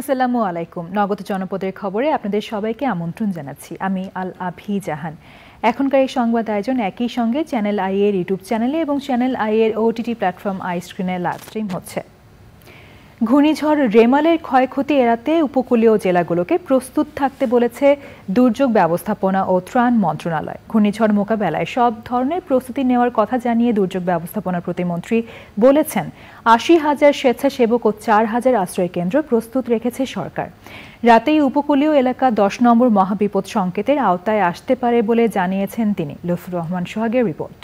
আসসালামু আলাইকুম নগদ জনপদের খবরে আপনাদের সবাইকে আমন্ত্রণ জানাচ্ছি আমি আল আভি জাহান এখনকার এই সংবাদ আয়োজন একই সঙ্গে চ্যানেল আই এর ইউটিউব চ্যানেলে এবং চ্যানেল আই এর ওটিটি প্ল্যাটফর্ম আইস্ক্রিনে লাইভ স্ট্রিম হচ্ছে ঘূর্ণিঝড় রেমালের ক্ষয়ক্ষতি এড়াতে উপকূলীয় জেলাগুলোকে প্রস্তুত থাকতে বলেছে দুর্যোগ ব্যবস্থাপনা ও ত্রাণ মন্ত্রণালয় ঘূর্ণিঝড় মোকাবেলায় সব ধরনের প্রস্তুতি নেওয়ার কথা জানিয়ে দুর্যোগ ব্যবস্থাপনা প্রতিমন্ত্রী বলেছেন আশি হাজার স্বেচ্ছাসেবক ও চার হাজার আশ্রয়কেন্দ্র প্রস্তুত রেখেছে সরকার রাতেই উপকূলীয় এলাকা দশ নম্বর মহাবিপদ সংকেতের আওতায় আসতে পারে বলে জানিয়েছেন তিনি লুফুর রহমান সোহাগের রিপোর্ট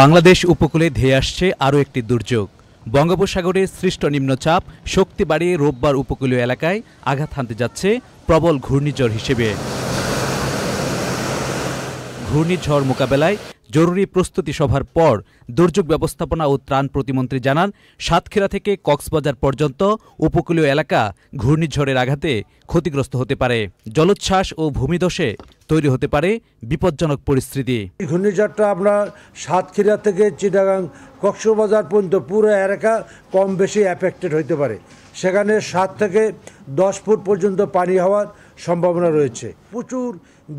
বাংলাদেশ উপকূলে ধেয়ে আসছে আরও একটি দুর্যোগ বঙ্গোপসাগরের সৃষ্ট নিম্নচাপ শক্তি বাড়িয়ে রোববার উপকূলীয় এলাকায় আঘাত হানতে যাচ্ছে প্রবল ঘূর্ণিঝড় হিসেবে ঘূর্ণিঝড় মোকাবেলায় জরুরি প্রস্তুতি সভার পর দুর্যোগ ব্যবস্থাপনা ও ত্রাণ প্রতিমন্ত্রী জানান সাতক্ষীরা থেকে কক্সবাজার পর্যন্ত উপকূলীয় এলাকা ঘূর্ণিঝড়ের আঘাতে ক্ষতিগ্রস্ত হতে পারে জলোচ্ছ্বাস ও ভূমিধসে তৈরি হতে পারে বিপজ্জনক পরিস্থিতি ঘূর্ণিঝড়টা আপনার সাতক্ষীরা থেকে চিটাগাং কক্সবাজার পর্যন্ত পুরো এলাকা কম বেশি অ্যাফেক্টেড হইতে পারে সেখানে সাত থেকে দশ ফুট পর্যন্ত পানি হওয়ার সম্ভাবনা রয়েছে প্রচুর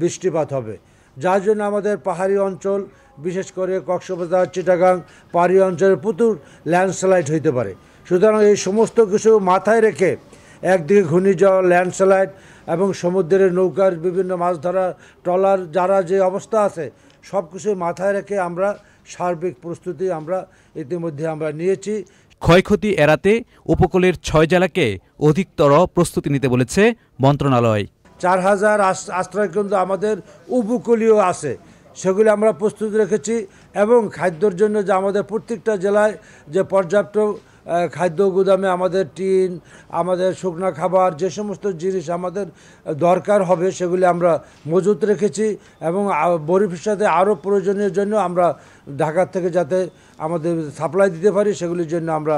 বৃষ্টিপাত হবে যার জন্য আমাদের পাহাড়ি অঞ্চল বিশেষ করে কক্সবাজার চিটাগাং পাহাড়ি অঞ্চলে প্রচুর ল্যান্ডস্লাইড হইতে পারে সুতরাং এই সমস্ত কিছু মাথায় রেখে একদিকে ঘূর্ণিঝড় ল্যান্ডস্লাইড এবং সমুদ্রের নৌকার বিভিন্ন মাছ ধরা ট্রলার যারা যে অবস্থা আছে সব কিছু মাথায় রেখে আমরা সার্বিক প্রস্তুতি আমরা ইতিমধ্যে আমরা নিয়েছি ক্ষয়ক্ষতি এড়াতে উপকূলের ছয় জেলাকে অধিকতর প্রস্তুতি নিতে বলেছে মন্ত্রণালয় চার হাজার আশ্রয়কেন্দ্র আমাদের উপকূলীয় আছে সেগুলি আমরা প্রস্তুত রেখেছি এবং খাদ্যর জন্য যে আমাদের প্রত্যেকটা জেলায় যে পর্যাপ্ত খাদ্য গুদামে আমাদের টিন আমাদের শুকনো খাবার যে সমস্ত জিনিস আমাদের দরকার হবে সেগুলি আমরা মজুত রেখেছি এবং বরিফের সাথে আরও প্রয়োজনীয় জন্য আমরা ঢাকার থেকে যাতে আমাদের সাপ্লাই দিতে পারি সেগুলির জন্য আমরা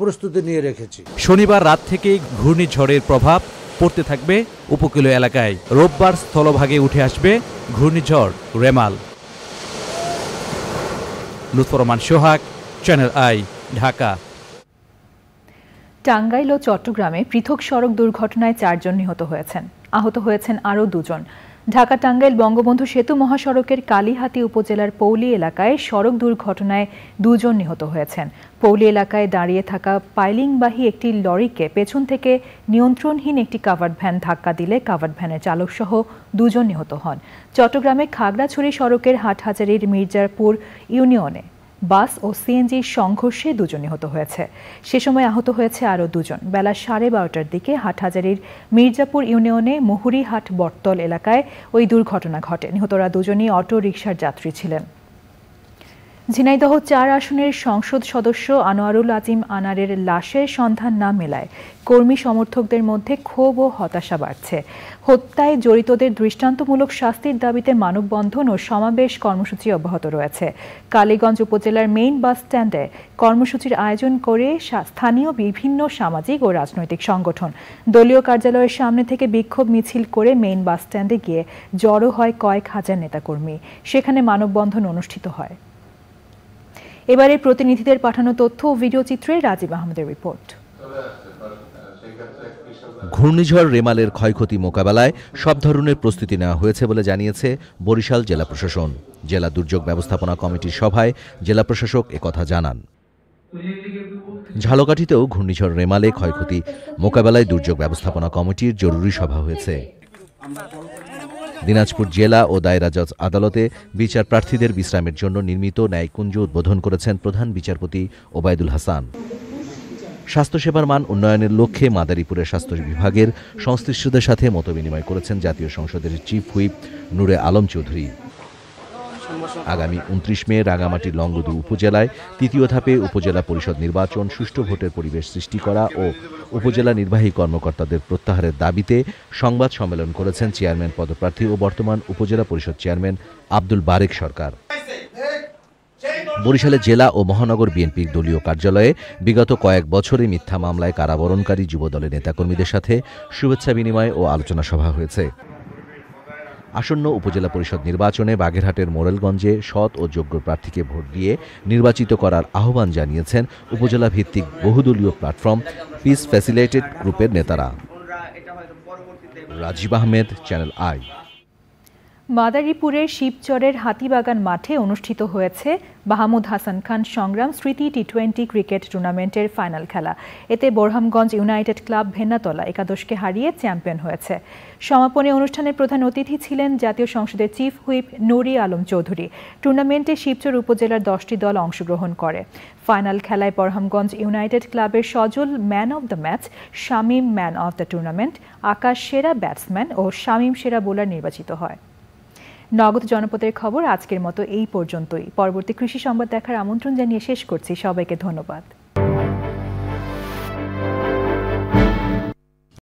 প্রস্তুতি নিয়ে রেখেছি শনিবার রাত থেকেই ঘূর্ণিঝড়ের প্রভাব পড়তে থাকবে উপকূলীয় এলাকায় রোববার স্থলভাগে উঠে আসবে ঘূর্ণিঝড় Remal Lutfor Rahman Sohag channel I Dhaka Tangail ও চট্টগ্রামে পৃথক সড়ক দুর্ঘটনায় চারজন নিহত হয়েছেন আহত হয়েছেন আরও দুজন ঢাকা টাঙ্গাইল বঙ্গবন্ধু সেতু মহাসড়কের কালীহাতি উপজেলার পৌলি এলাকায় সড়ক দুর্ঘটনায় দুজন নিহত হয়েছেন পৌলি এলাকায় দাঁড়িয়ে থাকা পাইলিংবাহী একটি লরিকে পেছন থেকে নিয়ন্ত্রণহীন একটি কাভার্ড ভ্যান ধাক্কা দিলে কাভার্ড ভ্যানের চালকসহ দুজন নিহত হন চট্টগ্রামে খাগড়াছড়ি সড়কের হাটহাজারির মির্জারপুর ইউনিয়নে বাস ও সিএনজির সংঘর্ষে দুজন নিহত হয়েছে সে সময় আহত হয়েছে আরও দুজন বেলা সাড়ে বারোটার দিকে হাটহাজারির মির্জাপুর ইউনিয়নে মুহুরিহাট বটতল এলাকায় ওই দুর্ঘটনা ঘটে নিহতরা দুজনই অটো রিকশার যাত্রী ছিলেন ঝিনাইদহ চার আসনের সংসদ সদস্য আনোয়ারুল আজিম আনারের লাশের সন্ধান না মেলায় কর্মী সমর্থকদের মধ্যে ক্ষোভ ও হতাশা বাড়ছে হত্যায় জড়িতদের দৃষ্টান্তমূলক শাস্তির দাবিতে মানববন্ধন ও সমাবেশ কর্মসূচি অব্যাহত রয়েছে কালীগঞ্জ উপজেলার মেইন বাস স্ট্যান্ডে কর্মসূচির আয়োজন করে স্থানীয় বিভিন্ন সামাজিক ও রাজনৈতিক সংগঠন দলীয় কার্যালয়ের সামনে থেকে বিক্ষোভ মিছিল করে মেইন বাস স্ট্যান্ডে গিয়ে জড়ো হয় কয়েক হাজার নেতাকর্মী সেখানে মানববন্ধন অনুষ্ঠিত হয় এবারে প্রতিনিধিদের পাঠানো তথ্য ও ভিডিও চিত্রে রাজীব আহমেদের রিপোর্ট ঘূর্ণিঝড় রেমালের ক্ষয়ক্ষতি মোকাবেলায় সব ধরনের প্রস্তুতি নেওয়া হয়েছে বলে জানিয়েছে বরিশাল জেলা প্রশাসন জেলা দুর্যোগ ব্যবস্থাপনা কমিটির সভায় জেলা প্রশাসক একথা জানান ঝালকাঠিতেও ঘূর্ণিঝড় রেমালে ক্ষয়ক্ষতি মোকাবেলায় দুর্যোগ ব্যবস্থাপনা কমিটির জরুরি সভা হয়েছে দিনাজপুর জেলা ও দায়রা জজ আদালতে বিচার প্রার্থীদের বিশ্রামের জন্য নির্মিত ন্যায়কুঞ্জ উদ্বোধন করেছেন প্রধান বিচারপতি ওবায়দুল হাসান স্বাস্থ্যসেবার মান উন্নয়নের লক্ষ্যে মাদারীপুরের স্বাস্থ্য বিভাগের সংশ্লিষ্টদের সাথে মতবিনিময় করেছেন জাতীয় সংসদের চিফ হুইপ নূরে আলম চৌধুরী আগামী উনত্রিশ মে রাঙামাটির লংগদু উপজেলায় তৃতীয় ধাপে উপজেলা পরিষদ নির্বাচন সুষ্ঠু ভোটের পরিবেশ সৃষ্টি করা ও উপজেলা নির্বাহী কর্মকর্তাদের প্রত্যাহারের দাবিতে সংবাদ সম্মেলন করেছেন চেয়ারম্যান পদপ্রার্থী ও বর্তমান উপজেলা পরিষদ চেয়ারম্যান আব্দুল বারেক সরকার বরিশালে জেলা ও মহানগর বিএনপির দলীয় কার্যালয়ে বিগত কয়েক বছরে মিথ্যা মামলায় কারাবরণকারী যুবদলের নেতাকর্মীদের সাথে শুভেচ্ছা বিনিময় ও আলোচনা সভা হয়েছে আসন্ন উপজেলা পরিষদ নির্বাচনে বাগেরহাটের মোরেলগঞ্জে সৎ ও যোগ্য প্রার্থীকে ভোট দিয়ে নির্বাচিত করার আহ্বান জানিয়েছেন উপজেলা ভিত্তিক বহুদলীয় প্ল্যাটফর্ম পিস ফ্যাসিলেটেড গ্রুপের নেতারা রাজীব আহমেদ চ্যানেল আই মাদারীপুরের শিবচরের হাতিবাগান মাঠে অনুষ্ঠিত হয়েছে মাহমুদ হাসান খান সংগ্রাম স্মৃতি টি টোয়েন্টি ক্রিকেট টুর্নামেন্টের ফাইনাল খেলা এতে বোরহামগঞ্জ ইউনাইটেড ক্লাব ভেন্নাতলা একাদশকে হারিয়ে চ্যাম্পিয়ন হয়েছে সমাপনী অনুষ্ঠানে প্রধান অতিথি ছিলেন জাতীয় সংসদের চিফ হুইপ নুরি আলম চৌধুরী টুর্নামেন্টে শিবচর উপজেলার দশটি দল অংশগ্রহণ করে ফাইনাল খেলায় বরহামগঞ্জ ইউনাইটেড ক্লাবের Sajal man of the match Shamim man of the tournament Akash সেরা ব্যাটসম্যান ও শামীম সেরা বোলার নির্বাচিত হয় নগদ জনপদের খবর আজকের মতো এই পর্যন্তই পরবর্তী কৃষি সংবাদ দেখার আমন্ত্রণ জানিয়ে শেষ করছি সবাইকে ধন্যবাদ